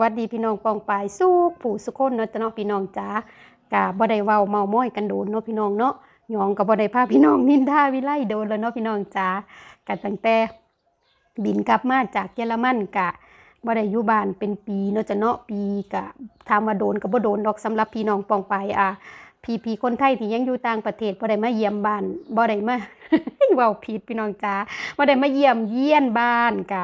วัสดีพี่น้องปองปายสู้ผู้สุขคนเนาะจะเนาะพี่น้องจ๋ากะบ่ได้เว้าเมาม้อยกันโดนเนาะพี่น้องเนาะยองกับบ่ได้พาพี่น้อง นินทาวิไลโดนแล้วเนาะพี่น้องจ๋ากะตั้งแต่ บินกลับมาจากเยอรมันกะบ่ได้อยู่บ้านเป็นปีเนาะจ้ะเนาะปีกะถามว่าโดนกับบ่โดนดอกสำหรับพี่น้องปองปายอ่ะพี่พีคนไทยที่ยังอยู่ต่างประเทศบ่ได้มาเยี่ยมบ้านบ่ได้มายเว้าผิดพี่น้องจ้ามาได้มาเยี่ยมเยี่ยนบ้านกะ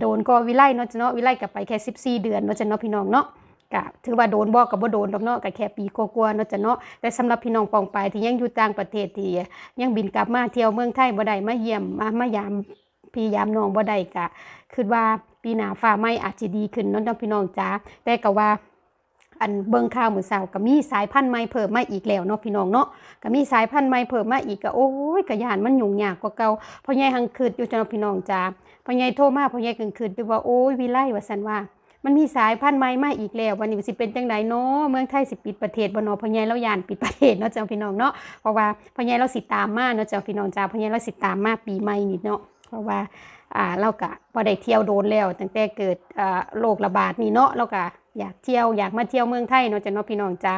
โดนก็วิไลเนาะจ้เนาะวิไลกับไปแค่ 14 เดือนเนาะจ้เนาะพี่น้องเนาะกะถือว่าโดนบอกกับว่โดนดอกเนาะกะแค่ปีกว่าๆเนาะจ้เนาะแต่สำหรับพี่น้องปองไปที่ยังอยู่ต่างประเทศที่ยังบินกลับมาเที่ยวเมืองไทยบ่ได้มาเยี่ยมมามายามพี่ยามน้องบ่ได้กะคิดว่าปีหน้าฟ้าไม่อาจจะดีขึ้นเนาะพี่น้องจ้าแต่ก็ว่าอันเบิงข่าวมือสาวก็มีสายพันธุ์ใหม่เพิ่มมาอีกแล้วเนาะพี่น้องเนาะก็มีสายพันธุ์ใหม่เพิ่มมาอีกก็โอ้ยกระยานมันยุ่งยากกว่าเก่าพ่อใหญ่หังคืดอยู่จ้าพี่น้องจ้าพ่อใหญ่โทรมาพ่อใหญ่กึ่งคืดไปว่าโอ้ยวิไลว่าสันว่า มันมีสายพันธุ์ใหม่มาอีกแล้ววันนี้สิเป็นจังไดเนาะเมืองไทยสิปิดประเทศบ่เนาะพ่อใหญ่เราย่านปิดประเทศเนาะจ้าพี่น้องเนาะเพราะว่าพ่อใหญ่เราสิตามมาเนาะจ้าพี่น้องจ้าพ่อใหญ่เราสิตามมาปีใหม่นี่เนาะเพราะว่าอ่าเรากะพอได้เที่ยวโดนแล้วตั้งแต่เกิดอ่าโรคระบาดนี่เนาะเรากะอยากเที่ยวอยากมาเที่ยวเมืองไทยเนาะจ้ะเนาะพี่น้องจ้า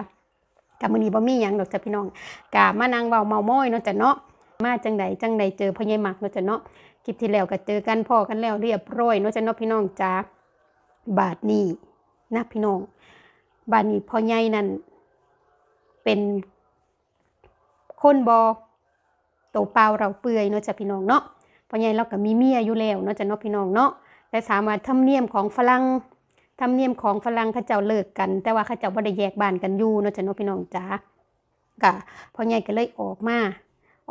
กับมือนีบ่มีหยังนาะจ้ะพี่น้องกบมานางเบาเมาโม้ยเนาะจ้ะเนาะมาจังใดจังใดเจอพ่อยหญ่หมักเนาะจ้ะเนาะคลิปที่แล้วก็เจอกันพ่อกันแล้วเรียบร้อยเนาะจ้ะเนาะพี่น้องจ้าบาทนี้นะพี่น้อง บาทนี้พ่อใหญ่นั่นเป็นคนบอโตเปล่าเราเปื่อยเนาะจ้ะพี่น้องเนาะพ่อใหญ่เราก็มีเมียอยู่แล้วเนาะจ้ะเนาะพี่น้องเนาะแต่สามารถทำเนียมของฝรั่งธรรมเนียมของฝรั่งเขาเจ้าเลิกกัน แต่ว่าเขาเจ้าบ่ได้แยกบ้านกันอยู่เนาะจ้ะเนาะพี่น้องจ๋าก็พ่อใหญ่ก็เลยออกมา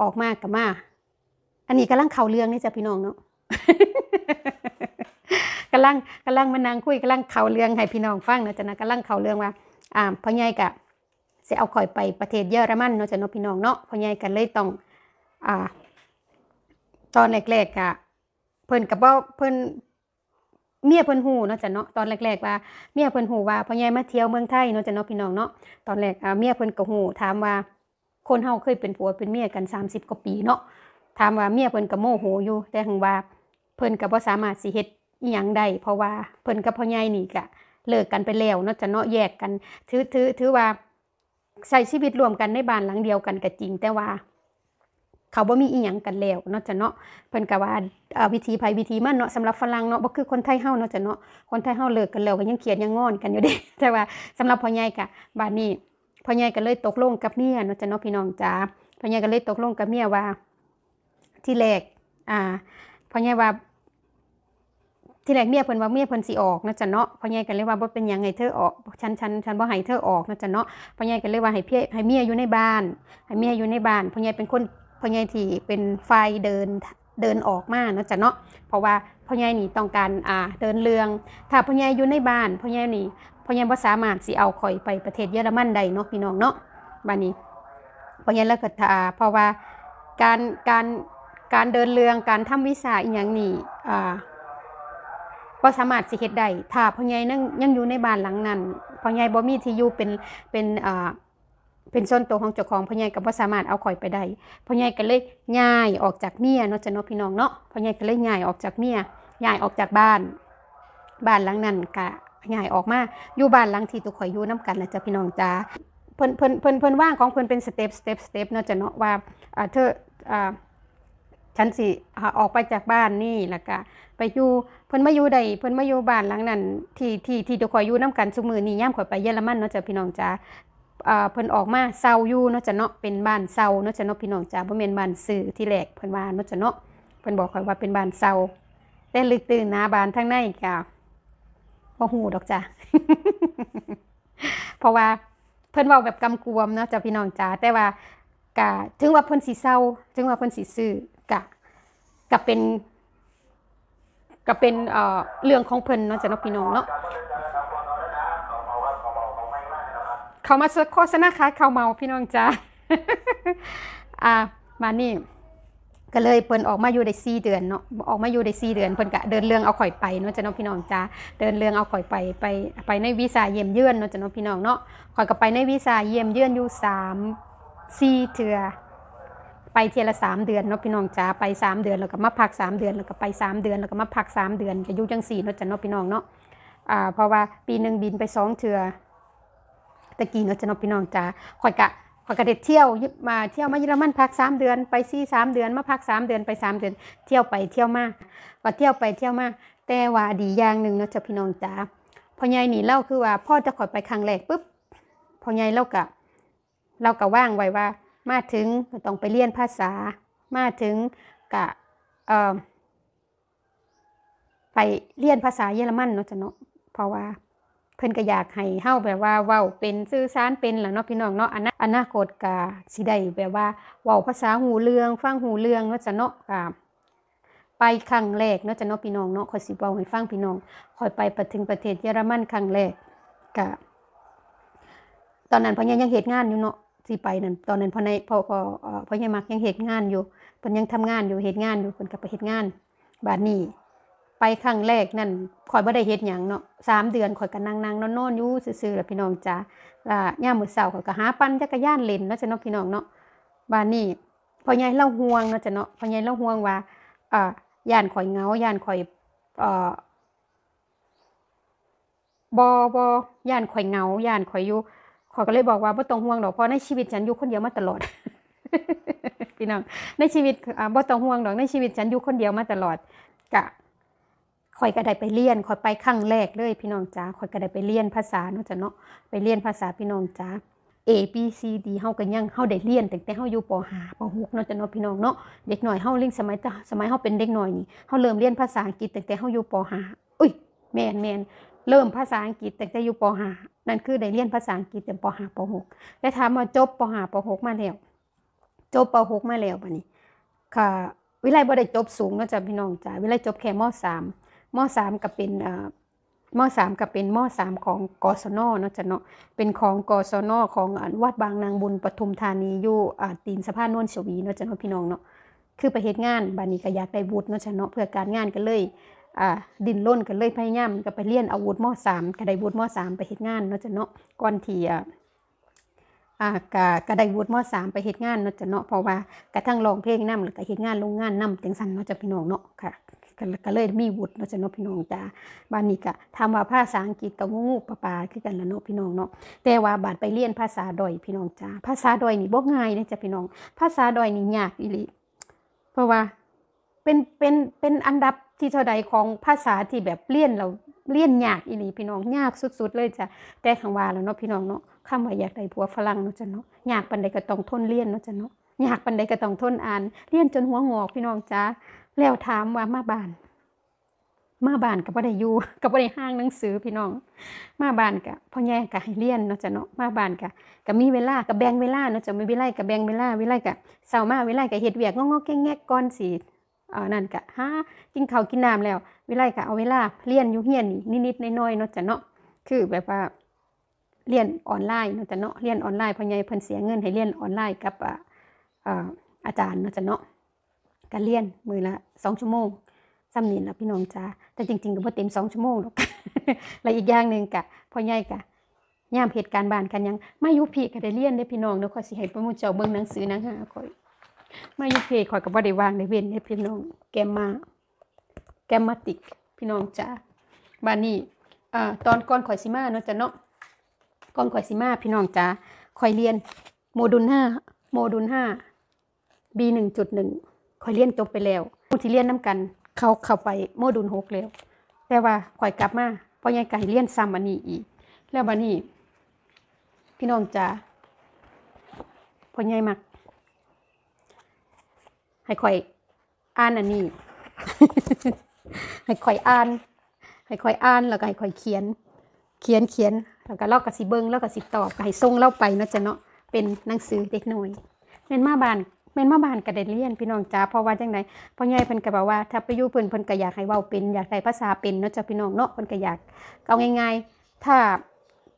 ออกมากับมาอันนี้กำลังเข่าเรื่องนี่จ้ะพี่น้องเนาะกำลังกำลังมานั่งคุยกำลังเข่าเรื่องให้พี่น้องฟังนะจ้ะนะกำลังเข่าเรื่องว่าอ่าพ่อใหญ่ก็สิเอาข่อยไปประเทศเยอรมันเนาะจ้ะเนาะพี่น้องเนาะพ่อใหญ่ก็เลยต้องอ่า ตอนแรกๆก็เพิ่นกับว่าเพิ่นเมียเพิ่นหูเนาะจ้ะเนาะตอนแรกๆว่าเมียเพิ่นหูว่าพ่อใหญ่มาเที่ยวเมืองไทยเนาะจ้ะเนาะพี่น้องเนาะตอนแรกเมียเพิ่นก็หูถามว่าคนเฮาเคยเป็นผัวเป็นเมียกัน 30 กว่าปีเนาะถามว่าเมียเพิ่นก็โมโหอยู่แต่หังว่าเพิ่นก็บ่สามารถสิเฮ็ดอีหยังได้เพราะว่าเพิ่นกับพ่อใหญ่นี่ก็เลิกกันไปแล้วเนาะจ้ะเนาะแยกกัน ถือถือถือว่าใช้ชีวิตรวมกันในบ้านหลังเดียวกันก็จริงแต่ว่าเขาบ่มีอีหยังกันแล้วเนาะจ้ะเนาะเพิ่นก็ว่าวิธีภัยวิธีมันเนาะสำหรับฝรั่งเนาะบ่คือคนไทยเฮาเนาะจ้ะเนาะคนไทยเฮาเลิกกันแล้วก็ยังเขียนยังงอนกันอยู่เด้แต่ว่าสำหรับพ่อใหญ่ก็บาดนี้พ่อใหญ่ก็เลยตกลงกับเมียเนาะจ้ะเนาะพี่น้องจ๋าพ่อใหญ่ก็เลยตกลงกับเมียว่า ที่แรกอ่าพ่อใหญ่ว่าที่แรกเมียเพิ่นว่าเมียเพิ่นสิออกนะจ้ะเนาะพ่อใหญ่ก็เลยว่าบ่เป็นหยังไงเธอออกฉันฉันฉันบ่ให้เธอออกนะจ้ะเนาะพ่อใหญ่ก็เลยว่าให้เพียให้เมียอยู่ในบ้าน ให้เมียอยู่ในบ้านพ่อใหญ่เป็นคนพ่อใหญ่ที่เป็นไฟเดินเดินออกมาเนาะจ้ะเนาะเพราะว่าพ่อใหญ่นี่ต้องการอ่าเดินเรืองถ้าพ่อใหญ่อยู่ในบ้านพ่อใหญ่นี่พ่อใหญ่บ่สามาสิเอาข่อยไปประเทศเยอรมันใดเนาะพี่น้องเนาะบ้านนี้พ่อใหญ่แล้วก็ถ้าเพราะว่าการการการเดินเรืองการทำวิสาอีกอย่างนี่อ่าก็สามารถสิเห็ดใดถ้าพ่อใหญ่ยังยังอยู่ในบ้านหลังนั้นพ่อใหญ่บ่มีที่อยู่เป็นเป็นอ่าเป็นส่วนตัวของเจ้าของพ่อใหญ่ก็บ่สามารถเอาข่อยไปได้พ่อใหญ่ก็เลยย้ายออกจากเมียเนาะจ้ะเนาะพี่น้องเนาะพ่อใหญ่ก็เลยย้ายออกจากเมียย้ายออกจากบ้านบ้านหลังนั้นก็ย้ายออกมาอยู่บ้านหลังที่ตัวข่อยอยู่น้ากันนะจ้ะพี่น้องจ้าเพิ่นเพิ่นเพิ่นเพิ่นว่างของเพิ่นเป็นสเต็ปสเต็ปสเต็ปเนาะจ้ะเนาะว่าเธอฉันสิออกไปจากบ้านนี่แล้วก็ไปอยู่เพิ่นมาอยู่ใดเพิ่นมาอยู่บ้านหลังนั้น ที่ที่ที่ตัวข่อยอยู่น้ากันซุมือนี่ย่าม่อยไปเยอรมันเนาะจ้ะพี่น้องจ้าเพิ่นออกมาเศร้าอยู่เนาะจะเนาะเป็นบ้านเศร้าเนาะจะเนาะพี่น้องจ้าบ่แม่นบ้านซื่อที่แหลกเพิ่นว่าเนาะจะเนาะเพิ่นบอกข่อยว่าเป็นบ้านเศร้าแต่ลึกตื่นหน้าบ้านทางในก็บ่ฮู้ดอกจ้าเพราะว่าเพิ่นเว้าแบบกำกวมเนาะจ้าพี่น้องจ้าแต่ว่ากะถึงว่าเพิ่นสิเศร้าถึงว่าเพิ่นสิซื่อกะกะเป็นกะเป็นเรื่องของเพิ่นเนาะจ้ะเนาะพี่น้องเนาะเขามาโฆษณา่ะเขาเมาพี่น้องจ้าอ่ามานี่ ก็เลยเปิ่นออกมาอยู่ได้่เดือนเนาะออกมาอยู่ได้่เดือนเพิ่นก็เดินเรื่องเอาข่อยไปเนาะจ้ะน้างพี่น้องจ้าเดินเรื่องเอาข่อยไปไปไปในวีซ่าเยี่ยมเยือนเนาะจ้ะน้างพี่น้องเนาะข่อยก็ไปในวีซ่าเยี่ยมเยือนอยู่สามี่เถื่อไปเทียละสามเดือนเนาะพี่น้องจ้าไปสามเดือนแล้วก็มาพักสามเดือนแล้วก็ไปสามเดือนแล้วก็มาพักสามเดือนก็อยู่จังสี่เนาะจ้ะเนาะพี่น้องเนาะอ่าเพราะว่าปีหนึ่งบินไปสองเทือตะกี้เนาะจะนพี่น้องจ้าข่อยกะข่อยกะเด็ดเที่ยวมาเที่ยวมาเยอรมันพักสามเดือนไปซี่สามเดือนมาพักสามเดือนไปสามเดือนเที่ยวไปเที่ยวมาก็เที่ยวไปเที่ยวมาแต่ว่าดีอย่างหนึ่งเนาะจ้าพี่น้องจ้าพ่อใหญ่หนีเล่าคือว่าพ่อจะข่อยไปครั้งแรกปุ๊บพ่อใหญ่เล่ากะเล่ากะว่างไว้ว่า มาถึงต้องไปเรียนภาษา มาถึงกะเอ่อไปเรียนภาษาเยอรมันเนาะจ้ะเนาะเพราะว่าเพื่อนก็อยากให้เฮาแบบว่า เว้าเป็นสื่อสารเป็นล่ะเนาะพี่น้องเนาะอนาอนาคตก็สิได้แบบว่า เว้าภาษาหูเรื่องฟังหูเรื่องเนาะจ้ะเนาะก็ไปครั้งแรกเนาะจ้ะเนาะพี่น้องเนาะข่อยสิเว้าให้ฟังพี่น้องข่อยไปประถึงประเทศเยอรมันครั้งแรกก็ตอนนั้นพ่อใหญ่ยังเฮ็ดงานอยู่เนาะสิไปนั่นตอนนั้นพ่อในพ่อพ่อพ่อใหญ่มักยังเฮ็ดงานอยู่เพิ่นยังทำงานอยู่เฮ็ดงานอยู่เพิ่นก็ไปเฮ็ดงานบาดนี้ไปครั้งแรกนั่นข่อยบ่ได้เฮ็ดหยังเนาะสามเดือนข่อยก็นั่งนั่งนอนนอนอยู่ซื่อๆแล้วพี่น้องจ้าล่ะย่ามมือเส้าข่อยก็หาปั่นจักรยานเล่นเนาะจ้ะเนาะพี่น้องเนาะบ้านนี้พอใหญ่เล่าห่วงเนาะจ้ะเนาะพอใหญ่เล่าห่วงว่าอ่าย่านข่อยเงา ย่านข่อยอ่าบอบอย่านข่อยเงาย่านข่อยอยู่ข่อยก็เลยบอกว่าบ่ต้องห่วงดอกเพราะในชีวิตฉันอยู่คนเดียวมาตลอดพี่น้องในชีวิตบ่ต้องห่วงดอกในชีวิตฉันอยู่คนเดียวมาตลอด กะคอยก็ได้ไปเรียนคอยไปข้ั้งแรกเลยพี่น้องจ๋าคอยก็ได้ไปเรียนภาษาเนาะจ้ะเนาะไปเรียนภาษาพี่น้องจ๋า A B C D เฮาก็ยังเฮาได้เรียนตั้งแต่เฮาอยู่ป .5 ป .6 เนาะจ้ะเนาะพี่น้องเนาะเด็กหน่อยเฮาเร่นสมัยตาสมัยเฮาเป็นเด็กหน่อยนี่เฮาเริ่มเรียนภาษาอังกฤษตั้งแต่เฮาอยู่ป .5 อุ้ยแม่นแม่นเริ่มภาษาอังกฤษตั้งแต่อยู่ป .5 นั่นคือได้เรียนภาษาอังกฤษตัป .5 ป .6 และถามว่าจบป .5 ป .6 มาแล้วจบป .6 มาแล้วบัดนี้ค่ะวิไลบ่ได้จบสูงเนาะจ้ะพี่น้องจ้ะวิไลจบแค่ม .3 มอสามก็เป็นมอสามก็เป็นมอสามของกศนเนาะจะเนาะเป็นของกศนของวัดบางนางบุญปทุมธานีอยู่ตีนสะพานนวลชวีเนาะจะเนาะพี่น้องเนาะคือไปเหตุงานบานีก็อยากได้วุฒิเนาะจะเนาะเพื่อการงานกันเลยดินล้นกันเลยพยายามก็ไปเลียนอาวุธมอสามก็ได้วุฒิมอสามไปเหตุงานเนาะจะเนาะก่อนที่อ่ากะกะได้วุฒิมสามไปเหตุงานเนาะจะเนาะเพราะว่ากระทั่งลองเพลงน้ำหรือกะเหตุงานโรงงานน้ำจังสันเนาะจะพี่น้องเนาะค่ะก็เลยมีวุฒิเนาะจ้ะเนาะพี่น้องจ้าบ้านนี้ก็ทาว่าภาษาอังกฤษก็งูปลาปลาคือกันละเนาะพี่น้องเนาะแต่ว่าบาดไปเรียนภาษาดอยพี่น้องจ้าภาษาดอยนี่บ่ง่ายนะจ้ะพี่น้อง ภาษาดอยนี่ยากอีหลีเพราะว่าเป็นเป็นเป็นอันดับที่เท่าใดของภาษาที่แบบเลียนเราเลียนยากอีหลีพี่น้องยากสุดๆ เลยจ้ะแต่ขังว่าแล้วเนาะพี่น้องเนาะคำว่าอยากได้ผัวฝรั่งเนาะจ้ะเนาะยากปันใดก็ต้องทนเลียนเนาะจ้ะเนาะยากปันใดก็ต้องทนอ่าน เรียนจนหัวงอกพี่น้องจ้าแล้วถามว่ามาบ้าน มาบ้านกับว่ได้อยู่กับว่ได้ห้างหนังสือพี่น้อง มาบ้านกับพ่อแย่กับให้เรียนเนาะจ้ะเนาะมาบ้านกับกับมีเวลากับแบ่งเวลาเนาะจ้ะม่เวลากับแบ่งเวลาเวลากับเสาร์มาเวลากับเฮ็ดเวียกงอกกแง่่ก้อนสีเออนั่นกะฮะกินข้าวกินน้ำแล้วเวลากะเอาเวลา เรียนอยู่เฮียนนี่นิดๆน้อยๆเนาะจ้ะเนาะคือแบบว่าเรียนออนไลน์เนาะจ้ะเนาะเรียนออนไลน์พ่อใหญ่เพิ่นเสียเงินให้เรียนออนไลน์กับอ่าอาจารย์นะจ๊ะเนาะการเรียนมือละสองชั่วโมงซ้ำนี่ละพี่น้องจ้าแต่จริง ๆก็บ่เต็มสองชั่วโมงหรอกแล้วอีกอย่างหนึ่งกะพ่อใหญ่กะย่ามเหตุการณ์บานกันยังไม่ยุพีก็ได้เรียนได้พี่น้องเนาะขอยสิให้ประมุ่เจ้าเบิ่งหนังสือหนังหาขอยไม่ยุพีขอยกับว่าได้วางได้เว้นได้พี่น้อง แกมมา แกมมาติกพี่น้องจ้าบานนี้อตอนก่อนขอยสีมาเนาะจ้ะเนาะ ก่อนขอยสีมาพี่น้องจ้าขอยเรียนโมดูลห้า โมดูลห้า B1.1 ข่อยเรียนจบไปแล้วผู้ที่เรียนน้ากัน เขาเข้าไปโมดูลหกแล้ว แต่ว่าข่อยกลับ มาพ่อใหญ่ไก่เรียนซ้ำบันนี้อีก แล้วบันนี้พี่น้องจ๋าพ่อใหญ่มัก ให้ข่อยอ่านอันนี้ ให้ข่อยอ่านให้ข่อยอ่านแล้วก็ให้ข่อยเขียน เขียนเขียนแล้วก็เล่ากับสิเบิงเล่าก็สิตอบให้ทรงเล่าไปเนาะจ๊ะเนาะเป็นหนังสือเด็กน้อยเป็นมาบานเมนมาบ้านกะเดนเลียนพี่น้องจ้าเพราะว่าจังไดพ่อใหญ่เพิ่นก็บอกว่าถ้าไปยู่เพิ่นเพิ่นก็อยากให้เว้าเป็น อยากได้ภาษาเป็นเนาะจ้าพี่น้องเนาะเพิ่นก็อยากเอาง่ายๆถ้า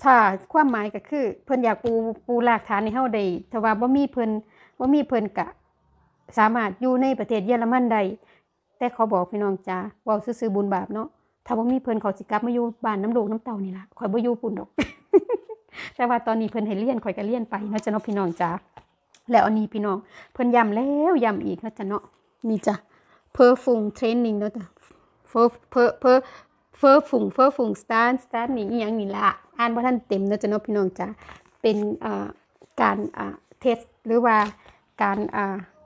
ถ้าความหมายก็คือ เพิ่นอยากปูปูหลักฐานให้เฮาได้ถ้าว่าบ่มีเพิ่นบ่มีเพิ่นก็สามารถอยู่ในประเทศเยอรมันได้แต่เขาบอกพี่น้องจ้าเว้าซื่อๆบุญบาปเนาะถ้าบ่มีเพิ่นเขาสิกลับมาอยู่บ้านน้ำลูกน้ำเต่านี่ล่ะข่อยบ่อยู่ปุ่นดอกแต่ว่าตอนนี้เพิ่นให้เลี้ยนข่อยก็เลี้ยนไปเนาะจ้ะเนาะพี่น้องจ้าแล้วอันนี้พี่น้องเพิ่นยำแล้วยำอีกนะจ๊ะเนาะนี่จ้ะเพอร์ฟุงเทรนนิ่งเนาะจ้ะเพอเพอเพอเพอร์ฟุงเพอร์ฟุงสตาร์สตาร์นี่อยังนี่ละอ่านว่าท่านเต็มนะจ๊ะเนาะพี่น้องจ้ะเป็นการเทส หรือว่าการ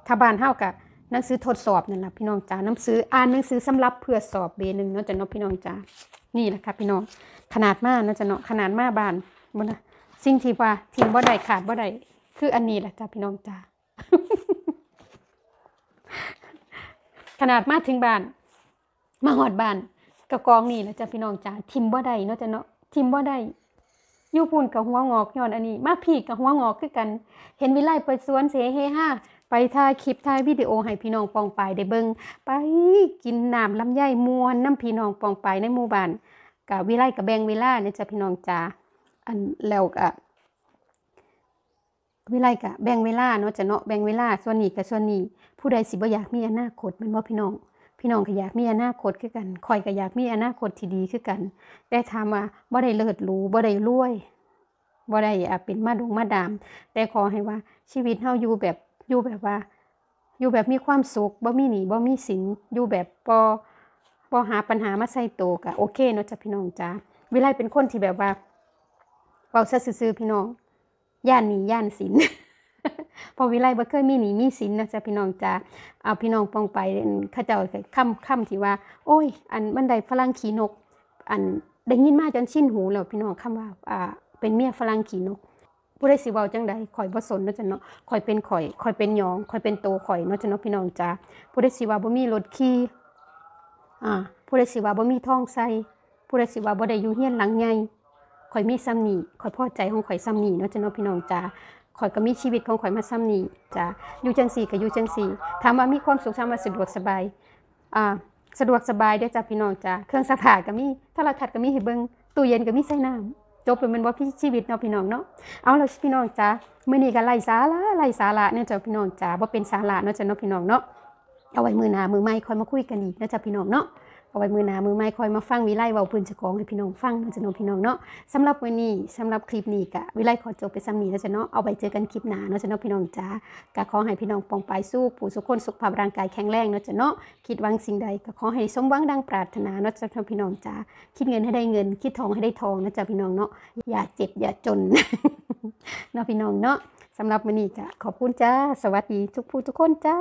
ทบานเท่ากับหนังสือทดสอบนั่นแหละพี่น้องจ้าหนังสืออ่านหนังสือสำหรับเพื่อสอบเบหนึ่งเนาะจ้ะเนาะพี่น้องจ้านี่แหละค่ะพี่น้องขนาดมากนะจ๊ะเนาะขนาดมากบานบนะสิ่งที่ว่าทิ้งบ่ได้ขาดบ่ได้คืออันนี้แหละจ้าพี่น้องจ้าขนาดมาถึงบ้านมาหอดบ้านกระกองนี่แหละจ้าพี่น้องจ้าทิมบ่ได้เนาะจ้าเนาะทิมบ่ได้ยูปูนกับหัวงอกย้อนอันนี้มาพีกับหัวงอกคือกัน เห็นวิไลเปิดสวนเสฮห้าไปถ่ายคลิปถ่ายวิดีโอ ให้พี่น้องปองไปได้เบิงไปกินน้ำลำไยมวนน้ำพี่น้องปองไปในหมู่บ้านกับวิไลกับแบงวิลาเนี่ยจ้าพี่น้องจ้าอันแล้วกับวิไลกะแบ่งเวลาเนาะจะเนาะแบ่งเวลา ส่วนนี้กับส่วนนี้ผู้ใดสิบ่อยากมีอนาคตมันว่าพี่น้อง พี่น้องก็อยากมีอนาคตคือกันคอยก็อยากมีอนาคตที่ดีคือกัน แต่ถามว่าบ่ได้เลิศรู้บ่ได้รวยบ่ได้อเป็นมาดงมาดามแต่ขอให้ว่าชีวิตเฮาอยู่แบบอยู่แบบว่า อยู่แบบมีความสุขบ่มีหนี้บ่มีสินอยู่แบบบ่บ่หาปัญหามาใส่โตกะโอเคเนาะจ้ะพี่น้องจ้าวิไลเป็นคนที่แบบว่าเบาซะซื่อๆพี่น้องย่านหนี้ย่านศิลป์พอวิไลบ่เคยมีหนีมีศิลป์นะจ๊ะพี่น้องจ้าเอาพี่น้องปองไปขาเจ้าค่ำค่ำที่ว่า โอ้ย อันบันไดฝรั่งขี่นก อันได้ยินมาจนชินหูแล้วพี่น้องคำว่า อ่า เป็นเมียฝรั่งขี่นก ผู้ใดสิเว้าจังใดข่อยบ่สนเนาะจ้ะเนาะข่อยเป็นข่อยข่อยเป็นยองข่อยเป็นโตข่อยเนาะจ้ะเนาะพี่น้องจ้าผู้ใดสิว่าบ่มีรถขี่อ่าผู้ใดสิว่าบ่มีท้องใส่ผู้ใดสิว่าบ่ได้อยู่เฮียนหลังใหญ่ข่อยมีซ้ำนี่ข่อยพอใจของข่อยซ้ำนี่เนาะจ้ะเนาะพี่น้องจ้าข่อยก็มีชีวิตของข่อยมาซ้ำนี่จ้าอยู่จังสี่ก็อยู่จังสี่ ถามว่ามีความสุขถามว่าสะดวกสบายอ่าสะดวกสบายเด้จ้าพี่น้องจ้าเครื่องสัาก็มีโทรทัศน์ก็มีให้เบิ่งตู้เย็นก็มีใส่น้ำจบเป็นมันว่าพี่ชีวิตเนาะพี่น้องเนาะเอาเราพี่น้องจ้าเมื่อนี้ก็ไล่สาระไล่สาระเนี่ยจ้าพี่น้องจ้าว่าเป็นสาระเนาะจ้าเนาะพี่น้องเนาะเอาไว้มือหนา มือไม่คอยมาคุยกันอีกนะจ้าพี่น้องเนาะเอาไว้มือหนามือไม้คอยมาฟังวิไลเว้าพื้นจะกองให้พี่น้องฟังนจะน้องพี่น้องเนาะสำหรับวันนี้สำหรับคลิปนี้กะวิไลขอจบไปซ้ำนี้วจะเนาะ เอาไปเจอกันคลิปหน้านะจะน้องพี่น้องจ้ากะขอให้พี่น้องปองไปสู้ปู่สุขคนสุขภาพร่างกายแข็งแรงนะจะเนาะ คิดวังสิ่งใดกะขอให้สมหวังดังปรารถนานะจะน้องพี่น้องจ้าคิดเงินให้ได้เงิน คิดทองให้ได้ทองนะจ๊ะพี่น้องเนาะ อย่าเจ็บอย่าจนเนาะพี่น้องเนาะสำหรับวันนี้กะขอบคุณจ้า สวัสดีทุกผู้ทุกคนจ้า